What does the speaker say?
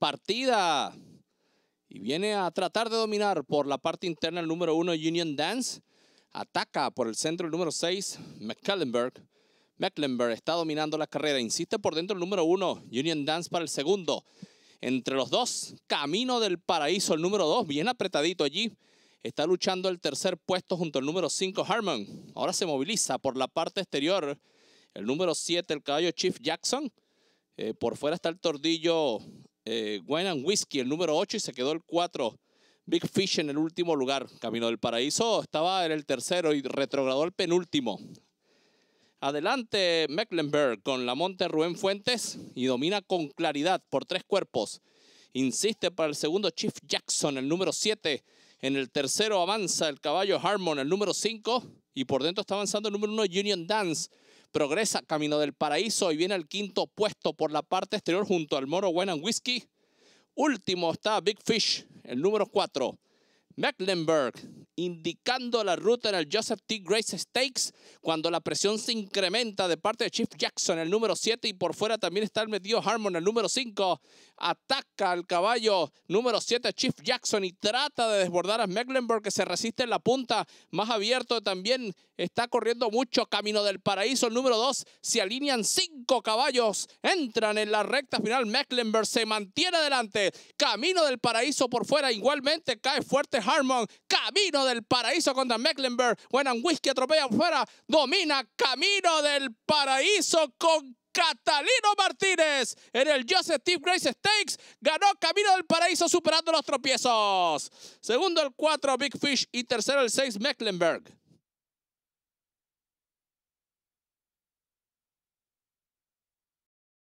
partida. Y viene a tratar de dominar por la parte interna el número uno Union Dance. Ataca por el centro el número 6 Mecklenburg. Mecklenburg está dominando la carrera. Insiste por dentro el número uno, Union Dance para el segundo. Entre los dos, Camino del Paraíso, el número dos, bien apretadito allí. Está luchando el tercer puesto junto al número 5, Harmon. Ahora se moviliza por la parte exterior. El número 7, el caballo Chief Jackson. Eh, por fuera está el tordillo eh, Wine and Whiskey, el número 8, y se quedó el 4. Big Fish en el último lugar. Camino del Paraíso estaba en el tercero y retrogradó al penúltimo. Adelante Mecklenburg con la Monte Rubén Fuentes y domina con claridad por tres cuerpos. Insiste para el segundo Chief Jackson, el número 7. En el tercero avanza el caballo Harmon, el número 5. Y por dentro está avanzando el número 1 Union Dance progresa camino del paraíso y viene al quinto puesto por la parte exterior junto al Moro Bueno and Whiskey. Último está Big Fish, el número cuatro. Mecklenburg indicando la ruta en el Joseph T. Grace Stakes, cuando la presión se incrementa de parte de Chief Jackson, el número 7, y por fuera también está el metido Harmon, el número 5. Ataca al caballo número 7, Chief Jackson, y trata de desbordar a Mecklenburg, que se resiste en la punta, más abierto también, está corriendo mucho, Camino del Paraíso, el número 2, se alinean 5 caballos, entran en la recta final, Mecklenburg se mantiene adelante, Camino del Paraíso por fuera, igualmente cae fuerte Harmon, Camino del el Paraíso contra Mecklenburg. buena Whiskey atropella afuera. Domina Camino del Paraíso con Catalino Martínez en el Joseph Steve Grace Stakes. Ganó Camino del Paraíso superando los tropiezos. Segundo el 4 Big Fish y tercero el 6 Mecklenburg.